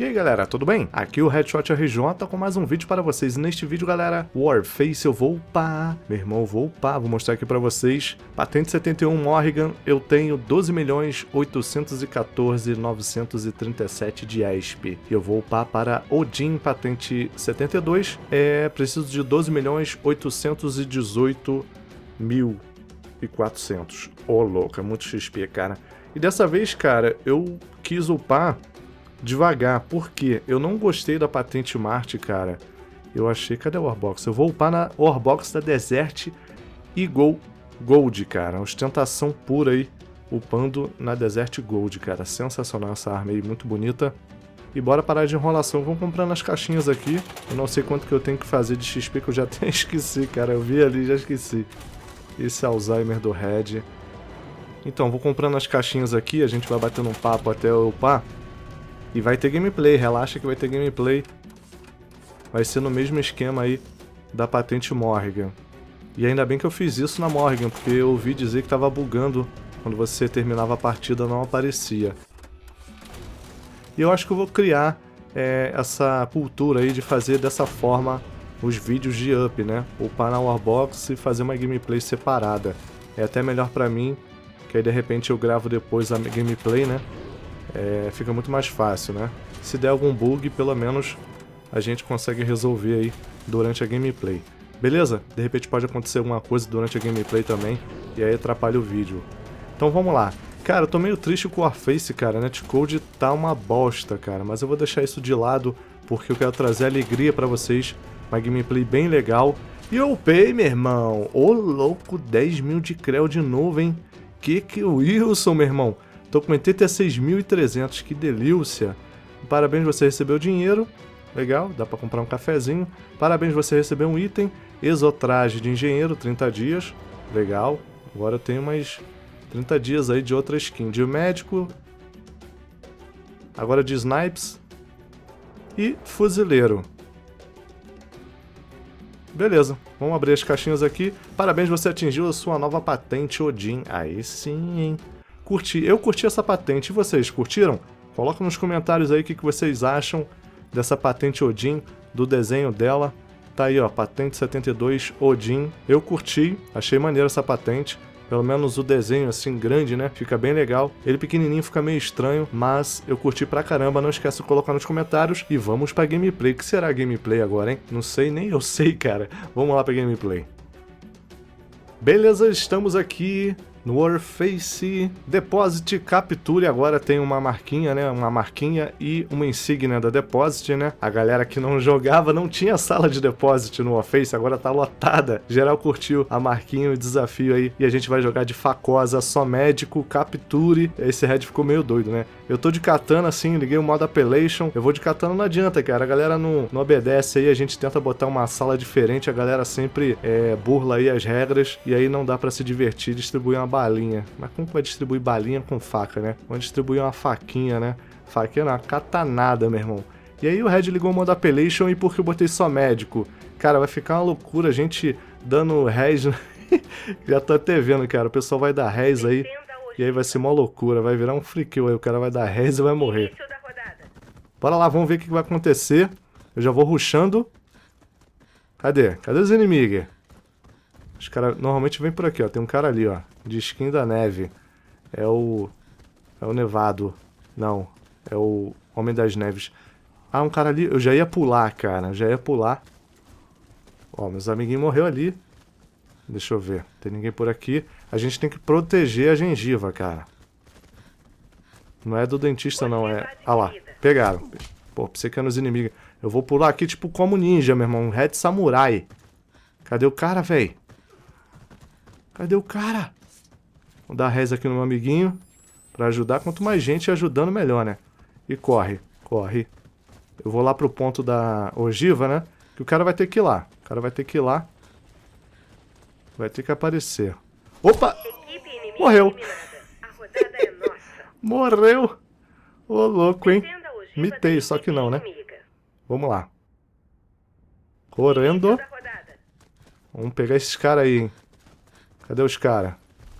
E aí galera, tudo bem? Aqui é o Headshot RJ com mais um vídeo para vocês. E neste vídeo galera, Warface eu vou upar, meu irmão eu vou upar, vou mostrar aqui para vocês. Patente 71 Morrigan, eu tenho 12.814.937 milhões 814 937 de ESP. Eu vou upar para Odin Patente 72, é, preciso de 12.818.400. milhões mil e Ô, oh, louca, é muito XP, cara. E dessa vez, cara, eu quis upar devagar, porque eu não gostei da patente Marte, cara. Eu achei, cadê a Warbox? Eu vou upar na Warbox da Desert Eagle Gold, cara. Ostentação pura aí, upando na Desert Gold, cara. Sensacional essa arma aí, muito bonita. E bora parar de enrolação, vamos comprando as caixinhas aqui. Eu não sei quanto que eu tenho que fazer de XP, que eu já até esqueci, cara. Eu vi ali já esqueci. Esse Alzheimer do Red. Então, vou comprando as caixinhas aqui, a gente vai batendo um papo até eu upar. E vai ter gameplay, relaxa que vai ter gameplay. Vai ser no mesmo esquema aí da patente Morgan. E ainda bem que eu fiz isso na Morgan, porque eu ouvi dizer que estava bugando quando você terminava a partida, não aparecia. E eu acho que eu vou criar é, essa cultura aí de fazer dessa forma os vídeos de Up, né? Upar na Warbox e fazer uma gameplay separada. É até melhor pra mim, que aí de repente eu gravo depois a gameplay, né? é, fica muito mais fácil, né? Se der algum bug, pelo menos a gente consegue resolver aí durante a gameplay. Beleza? De repente pode acontecer alguma coisa durante a gameplay também, e aí atrapalha o vídeo. Então vamos lá. Cara, eu tô meio triste com a Face, cara. A Netcode tá uma bosta, cara. Mas eu vou deixar isso de lado, porque eu quero trazer alegria pra vocês. Uma gameplay bem legal. E eu upei, meu irmão. Ô, louco, 10 mil de creu de novo, hein? Que que o Wilson, meu irmão? Tô com 86.300, que delícia. Parabéns, você recebeu dinheiro. Legal, dá para comprar um cafezinho. Parabéns, você recebeu um item. Exotraje de engenheiro, 30 dias. Legal. Agora eu tenho mais 30 dias aí de outra skin. De médico. Agora de snipes. E fuzileiro. Beleza, vamos abrir as caixinhas aqui. Parabéns, você atingiu a sua nova patente Odin. Aí sim, hein? curti. Eu curti essa patente. E vocês, curtiram? Coloca nos comentários aí o que, que vocês acham dessa patente Odin, do desenho dela. Tá aí, ó, patente 72 Odin. Eu curti, achei maneira essa patente. Pelo menos o desenho, assim, grande, né? Fica bem legal. Ele pequenininho fica meio estranho, mas eu curti pra caramba. Não esquece de colocar nos comentários. E vamos pra gameplay. que será gameplay agora, hein? Não sei, nem eu sei, cara. Vamos lá pra gameplay. Beleza, estamos aqui no Warface Deposit Capture agora tem uma marquinha, né? Uma marquinha e uma insígnia da Deposit, né? A galera que não jogava não tinha sala de Deposit no Warface, agora tá lotada. Geral curtiu a marquinha, o desafio aí. E a gente vai jogar de facosa, só médico, capture. Esse Red ficou meio doido, né? Eu tô de katana assim, liguei o modo appellation. Eu vou de katana, não adianta, cara. A galera não, não obedece aí, a gente tenta botar uma sala diferente, a galera sempre é, burla aí as regras e aí não dá para se divertir distribuir uma balinha. Mas como que vai distribuir balinha com faca, né? Vamos distribuir uma faquinha, né? Faquinha não, é katanada, meu irmão. E aí o Red ligou o modo appellation e porque eu botei só médico. Cara, vai ficar uma loucura a gente dando res. Né? Já tô até vendo, cara. O pessoal vai dar res aí e aí vai ser uma loucura, vai virar um friqueu aí. O cara vai dar res e vai morrer. Bora lá, vamos ver o que vai acontecer. Eu já vou ruxando. Cadê? Cadê os inimigos? Os caras normalmente vêm por aqui, ó. Tem um cara ali, ó. De skin da neve. É o... É o Nevado. Não. É o Homem das Neves. Ah, um cara ali. Eu já ia pular, cara. Eu já ia pular. Ó, meus amiguinhos morreu ali. Deixa eu ver. Tem ninguém por aqui. A gente tem que proteger a gengiva, cara. Não é do dentista, não. É... Ah lá, tá pegaram. Pô, psicando os inimigos. Eu vou pular aqui tipo como ninja, meu irmão. Um Red Samurai. Cadê o cara, velho? Cadê o cara? Vou dar res aqui no meu amiguinho. Pra ajudar. Quanto mais gente ajudando, melhor, né? E corre. Corre. Eu vou lá pro ponto da ogiva, né? Que o cara vai ter que ir lá. O cara vai ter que ir lá. Vai ter que aparecer. Opa! Morreu. Morreu. Ô, oh, louco, hein? Mitei, só que não, né? Vamos lá. Correndo. Vamos pegar esses caras aí, hein? Cadê os caras?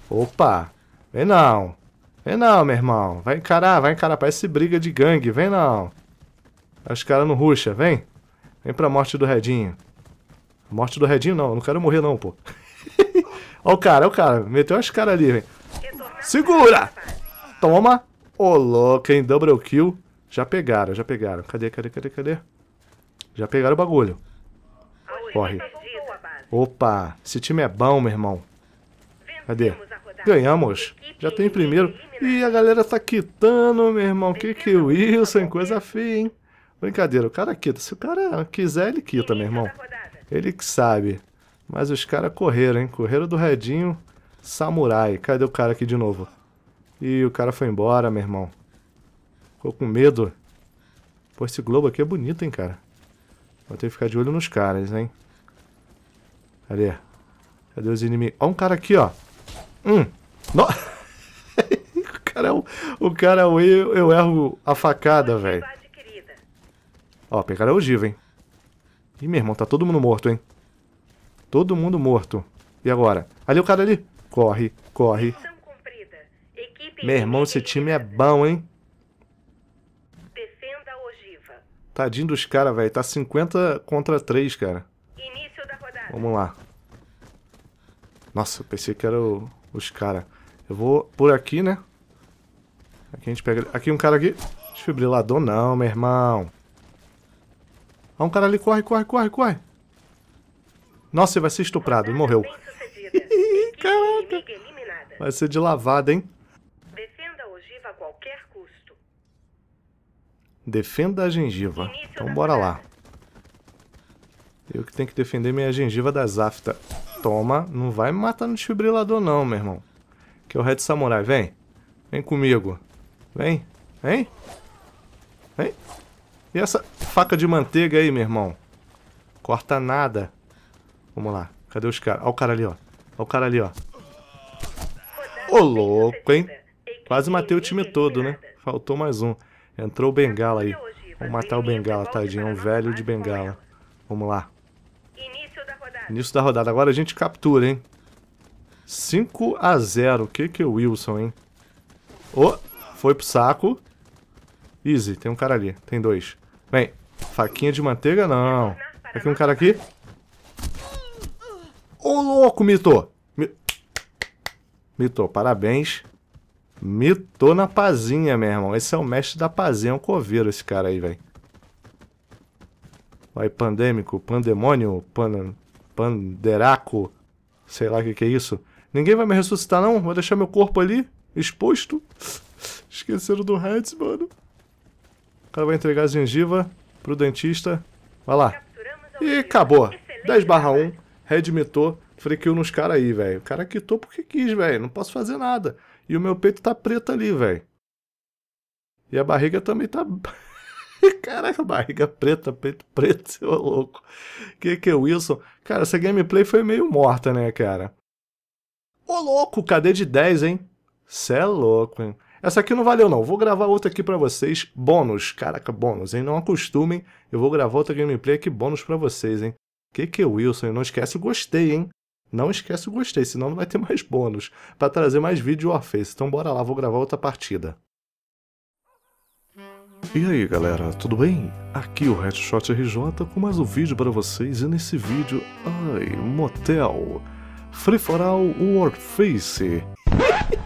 Opa! Vem não! Vem não, meu irmão! Vai encarar, vai encarar. Parece briga de gangue. Vem não! Os caras não ruxa, vem! Vem pra morte do Redinho. Morte do Redinho não, eu não quero morrer não, pô. Ó o cara, ó o cara. Meteu as caras ali, velho. Segura! Toma. Ô, oh, louco, hein? Double kill. Já pegaram, já pegaram. Cadê, cadê, cadê, cadê? Já pegaram o bagulho. Corre. Opa, esse time é bom, meu irmão. Cadê? Ganhamos. Já tem primeiro. Ih, a galera tá quitando, meu irmão. Que que é isso, hein? Coisa feia, hein? Brincadeira, o cara quita. Se o cara quiser, ele quita, meu irmão. Ele que sabe. Mas os caras correram, hein? Correram do redinho. Samurai. Cadê o cara aqui de novo? Ih, o cara foi embora, meu irmão. Ficou com medo. Pô, esse globo aqui é bonito, hein, cara. Vou ter que ficar de olho nos caras, hein. Cadê? Cadê os inimigos? Ó um cara aqui, ó. Hum. No... o cara é o... o cara é o... Eu erro a facada, velho. Ó, pegaram a ogiva, hein. Ih, meu irmão, tá todo mundo morto, hein. Todo mundo morto. E agora? Ali o cara ali. Corre, corre. Meu irmão, esse time é bom, hein? Defenda ogiva. Tadinho dos caras, velho. Tá 50 contra 3, cara. Início da rodada. Vamos lá. Nossa, pensei que era o, os caras. Eu vou por aqui, né? Aqui a gente pega... Aqui um cara aqui. Desfibrilador não, meu irmão. Ah, um cara ali. Corre, corre, corre, corre. Nossa, ele vai ser estuprado. Ele morreu. Caraca. Vai ser de lavada, hein? Defenda a ogiva a qualquer custo. Defenda a gengiva. então bora lá. Eu que tenho que defender minha gengiva das aftas. Toma, não vai me matar no desfibrilador não, meu irmão. Que é o Red Samurai, vem. Vem comigo. Vem, vem. Vem. E essa faca de manteiga aí, meu irmão? Corta nada. Vamos lá. Cadê os caras? Olha o cara ali, ó. Olha o cara ali, ó. Ô, louco, hein? Quase matei o time todo, né? Faltou mais um. Entrou o Bengala aí. Vamos matar o Bengala, tadinho. É um velho de Bengala. Vamos lá. Início da rodada. Agora a gente captura, hein? 5 a 0 Que que é o Wilson, hein? Ô, oh, foi pro saco. Easy, tem um cara ali. Tem dois. Vem. Faquinha de manteiga, não. Aqui um cara aqui. Ô louco, Mito! Mito, parabéns. Mito na pazinha, meu irmão. Esse é o mestre da pazinha, é um coveiro esse cara aí, velho. Vai, pandêmico, pandemônio, pan, panderaco, sei lá o que, que é isso. Ninguém vai me ressuscitar, não? Vou deixar meu corpo ali, exposto. Esqueceram do Reds, mano. O cara vai entregar a gengiva pro dentista. Vai lá. E acabou. 10 barra 1. Red frequeou nos caras aí, velho. O cara quitou porque quis, velho. Não posso fazer nada. E o meu peito tá preto ali, velho. E a barriga também tá. Caraca, barriga preta, peito preto, seu é louco. Que que é Wilson? Cara, essa gameplay foi meio morta, né, cara? Ô louco, cadê de 10, hein? Cê é louco, hein? Essa aqui não valeu não, vou gravar outra aqui pra vocês, bônus, caraca, bônus, hein? Não acostumem, eu vou gravar outra gameplay aqui, bônus pra vocês, hein? Que que é, Wilson, não esquece o gostei, hein? Não esquece o gostei, senão não vai ter mais bônus para trazer mais vídeo Warface. Então bora lá, vou gravar outra partida. E aí galera, tudo bem? Aqui o Headshot RJ com mais um vídeo para vocês e nesse vídeo... Ai, motel... Free for All Warface...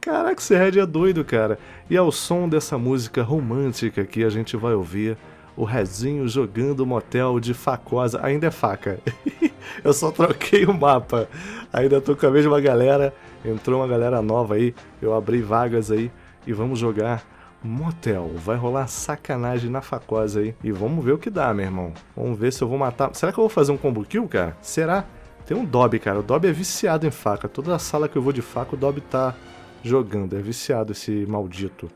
Caraca, esse Red é doido, cara. E ao som dessa música romântica que a gente vai ouvir o Rezinho jogando motel de Facosa. Ainda é faca. Eu só troquei o mapa. Ainda tô com a mesma galera. Entrou uma galera nova aí. Eu abri vagas aí e vamos jogar motel. Vai rolar sacanagem na Facosa aí. E vamos ver o que dá, meu irmão. Vamos ver se eu vou matar. Será que eu vou fazer um combo kill, cara? Será? Tem um Dob, cara. O Dob é viciado em faca. Toda sala que eu vou de faca, o Dob tá jogando. É viciado esse maldito.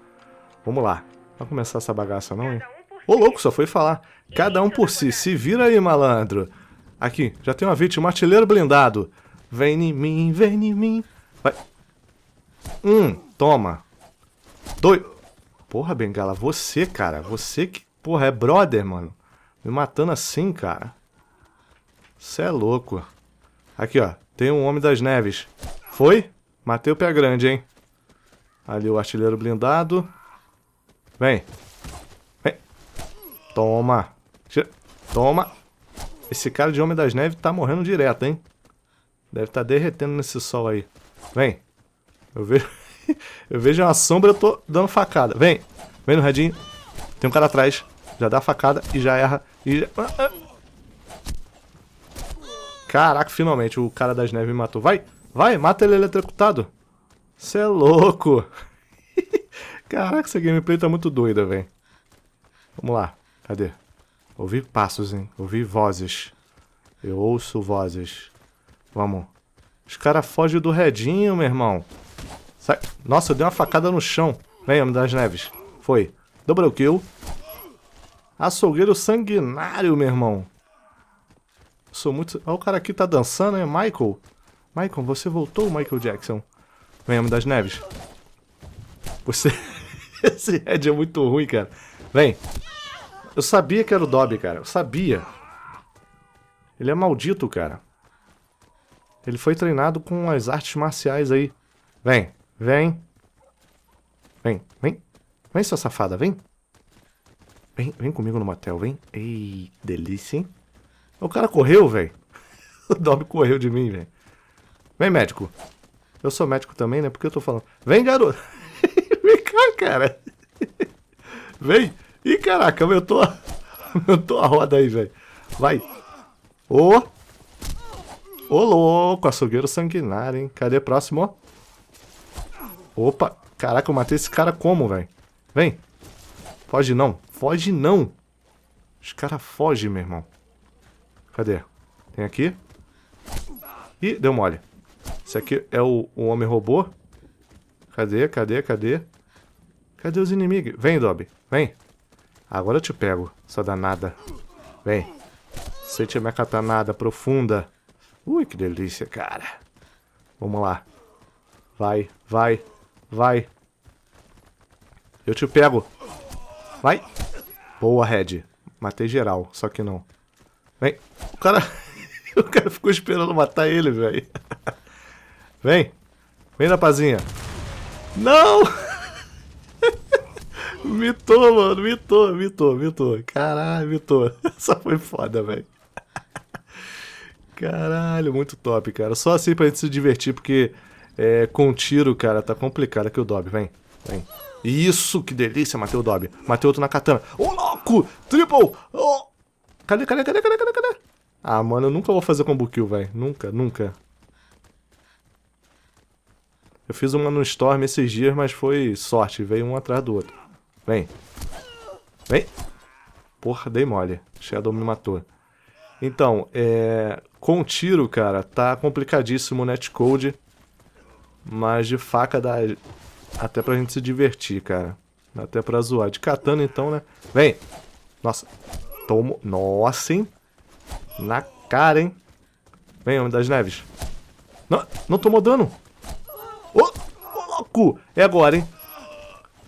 Vamos lá. Vai começar essa bagaça não, hein? Ô louco, só foi falar. Cada um por si, se vira aí, malandro. Aqui, já tem uma vítima, um artilheiro blindado. Vem em mim, vem em mim. Vai. Um, toma. Dois. Porra, Bengala, você, cara. Você que, porra, é brother, mano. Me matando assim, cara. Você é louco. Aqui, ó. Tem um Homem das Neves. Foi? Matei o pé grande, hein? Ali o artilheiro blindado. Vem. Toma. Toma. Esse cara de Homem das Neves tá morrendo direto, hein? Deve estar tá derretendo nesse sol aí. Vem. Eu vejo... eu vejo uma sombra, eu tô dando facada. Vem. Vem no redinho. Tem um cara atrás. Já dá facada e já erra. E já... Ah, ah. Caraca, finalmente o cara das neves me matou. Vai, vai, mata ele eletrocutado. Você é louco. Caraca, essa gameplay tá muito doida, velho. Vamos lá. Cadê? Ouvi passos, hein? Ouvi vozes. Eu ouço vozes. Vamos. Os caras fogem do redinho, meu irmão. Sai. Nossa, eu dei uma facada no chão. Vem, Homem das Neves. Foi. Double kill. Açougueiro sanguinário, meu irmão. Sou muito... Olha o cara aqui tá dançando, é Michael. Michael, você voltou, Michael Jackson. Vem, Homem das Neves. Você... Esse head é muito ruim, cara. Vem. Eu sabia que era o Dobby, cara. Eu sabia. Ele é maldito, cara. Ele foi treinado com as artes marciais aí. Vem, vem. Vem, vem. Vem, sua safada, vem. Vem, vem comigo no motel, vem. Ei, delícia, hein? O cara correu, velho. O Dobby correu de mim, velho. Vem, médico. Eu sou médico também, né? Porque eu tô falando. Vem, garoto. vem cá, cara. vem. Ih, caraca, eu tô. Eu tô a roda aí, velho. Vai. Ô. Oh. Ô, oh, louco, açougueiro sanguinário, hein? Cadê próximo? Opa, caraca, eu matei esse cara como, velho? Vem. Foge não. Foge não. Os caras fogem, meu irmão. Cadê? Tem aqui. Ih, deu mole. Esse aqui é o, o homem robô. Cadê, cadê, cadê? Cadê os inimigos? Vem, Dobby, vem. Agora eu te pego, sua danada. Vem. Sente minha katanada profunda. Ui, que delícia, cara. Vamos lá. Vai, vai, vai. Eu te pego. Vai. Boa, Red. Matei geral, só que não. Vem. O cara... o cara ficou esperando matar ele, velho. Vem. Vem, rapazinha. Não! mitou, mano. Mitou, mitou, mitou. Caralho, mitou. Essa foi foda, velho. Caralho, muito top, cara. Só assim pra gente se divertir, porque é, com tiro, cara, tá complicado aqui o Dob. Vem, vem. Isso, que delícia, matei o Dob. Matei outro na katana. Ô, oh, louco! Triple! Oh. Cadê, cadê, cadê, cadê, cadê, cadê? Ah, mano, eu nunca vou fazer combo kill, velho. Nunca, nunca. Eu fiz uma no Storm esses dias, mas foi sorte. Veio um atrás do outro. Vem. Vem. Porra, dei mole. Shadow me matou. Então, é... com tiro, cara, tá complicadíssimo o netcode. Mas de faca dá até pra gente se divertir, cara. Dá até pra zoar. De katana, então, né? Vem! Nossa. Tomo... Nossa, hein? Na cara, hein? Vem, Homem das Neves. Não, não tomou dano. Ô, oh, louco! É agora, hein?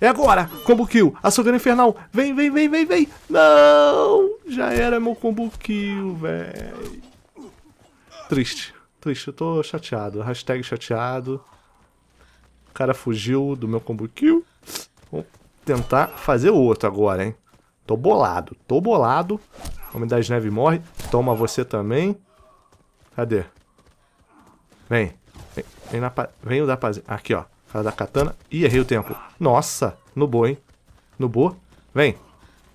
É agora! Combo kill! Açougueiro infernal! Vem, vem, vem, vem, vem! Não! Já era meu combo kill, velho. Triste. Triste, eu tô chateado. Hashtag chateado. O cara fugiu do meu combo kill. Vou tentar fazer outro agora, hein? Tô bolado, tô bolado. Homem das neves morre. Toma você também. Cadê? Vem. Vem, vem, na, vem o da paz. Aqui, ó. Cara da katana. Ih, errei o tempo. Nossa, no boa, hein? No boa? Vem.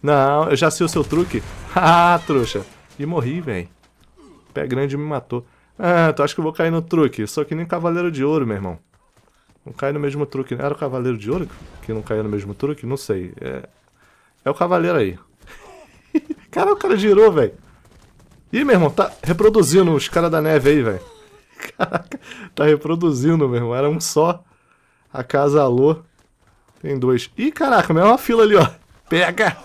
Não, eu já sei o seu truque. ah, trouxa. E morri, velho. Pé grande me matou. Ah, tu acha que eu vou cair no truque? Só que nem Cavaleiro de Ouro, meu irmão. Não cai no mesmo truque. Né? Era o Cavaleiro de Ouro que não caiu no mesmo truque? Não sei. É, é o Cavaleiro aí. cara, o cara girou, velho. Ih, meu irmão, tá reproduzindo os caras da neve aí, velho. Caraca, tá reproduzindo, meu irmão. Era um só. Acasalou. Tem dois. Ih, caraca, mas é uma fila ali, ó. Pega!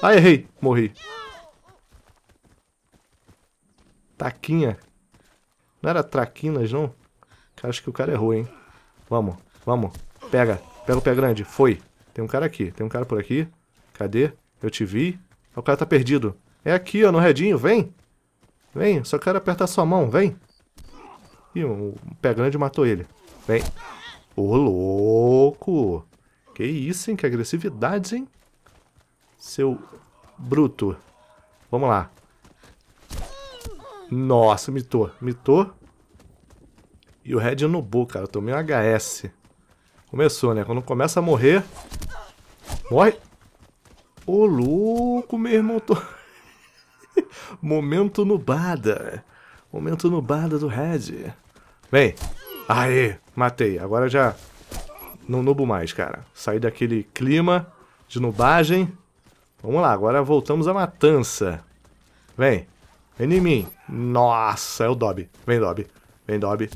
Ah, errei. Morri. Taquinha. Não era traquinas, não? Cara, acho que o cara errou, hein? Vamos, vamos. Pega. Pega o pé grande. Foi. Tem um cara aqui. Tem um cara por aqui. Cadê? Eu te vi. O cara tá perdido. É aqui, ó, no redinho. Vem. Vem. Só quero apertar sua mão. Vem. Ih, um pé grande matou ele. Vem. Ô, oh, louco! Que isso, hein? Que agressividade, hein? Seu bruto. Vamos lá. Nossa, mitou. Mitou. E o Red Nubu, cara. Eu tomei um HS. Começou, né? Quando começa a morrer... Morre! Ô, oh, louco, meu irmão. Tô... Momento nubada. Momento nubada do Red. Vem. Aê, matei. Agora já não nubo mais, cara. Saí daquele clima de nubagem. Vamos lá, agora voltamos à matança. Vem. Vem em mim. Nossa, é o Dobby. Vem, Dobby. Vem, Dobby.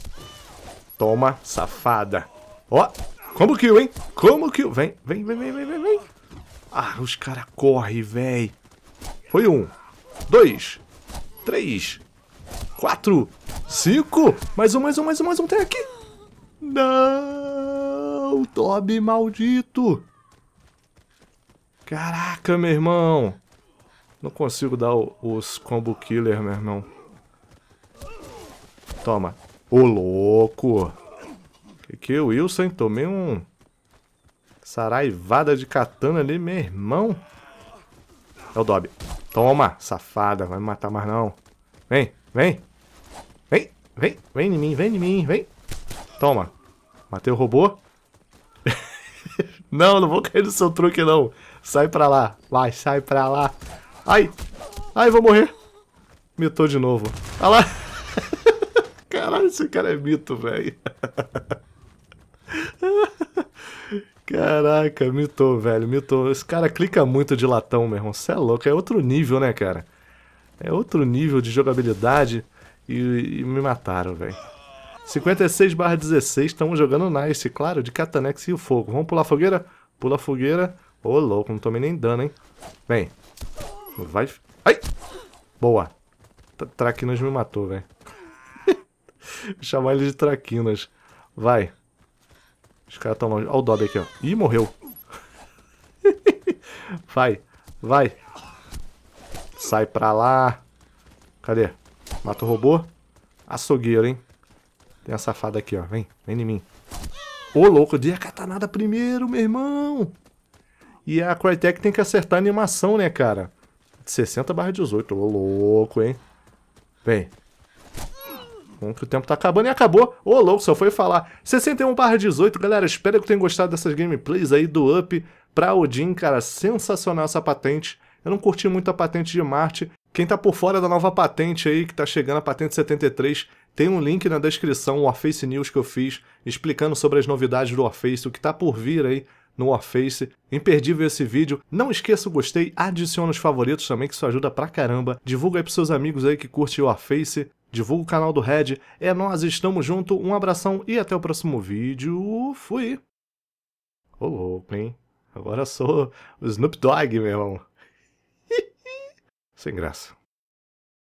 Toma, safada. Ó, oh, como kill hein? Como kill Vem, vem, vem, vem, vem, vem. Ah, os caras correm, véi. Foi um. Dois. Três quatro, cinco. Mais um, mais um, mais um, mais um. Tem aqui. Não, Toby maldito. Caraca, meu irmão. Não consigo dar o, os combo killer, meu irmão. Toma. Ô, louco. Que que o Wilson? Tomei um... Saraivada de katana ali, meu irmão. É o Dobby. Toma, safada. Vai me matar mais não. Vem. Vem. Vem, vem, vem em mim, vem em mim, vem. Toma. Matei o robô. não, não vou cair no seu truque, não. Sai pra lá. Vai, sai pra lá. Ai. Ai, vou morrer. Mitou de novo. Olha tá lá. Caralho, esse cara é mito, velho. Caraca, mitou, velho, mitou. Esse cara clica muito de latão, meu irmão. Você é louco, é outro nível, né, cara? É outro nível de jogabilidade e, e me mataram, velho. 56 barra 16, estamos jogando Nice, claro, de Catanex e o fogo. Vamos pular a fogueira? Pula a fogueira. Ô, oh, louco, não tomei nem dano, hein? Vem. Vai. Ai! Boa. Traquinas me matou, velho. chamar ele de Traquinas. Vai. Os caras estão longe. Olha o Dobby aqui, ó. Ih, morreu. vai, vai. Sai pra lá. Cadê? Mata o robô. Açougueiro, hein? Tem a safada aqui, ó. Vem, vem em mim. Ô, louco, dei a catanada primeiro, meu irmão. E a Crytek tem que acertar a animação, né, cara? De 60 barra 18. Ô, louco, hein? Vem. Vamos que o tempo tá acabando e acabou. Ô, louco, só foi falar. 61 barra 18, galera. Espero que tenham gostado dessas gameplays aí do Up pra Odin, cara. Sensacional essa patente. Eu não curti muito a patente de Marte. Quem tá por fora da nova patente aí, que tá chegando a patente 73, tem um link na descrição, o Warface News que eu fiz, explicando sobre as novidades do Warface, o que tá por vir aí no Warface. Imperdível esse vídeo. Não esqueça o gostei, adiciona os favoritos também, que isso ajuda pra caramba. Divulga aí pros seus amigos aí que curtem o Warface. Divulga o canal do Red. É nós, estamos junto. Um abração e até o próximo vídeo. Fui! Ô oh, louco, hein? Agora sou o Snoop Dogg, meu irmão. Sem graça.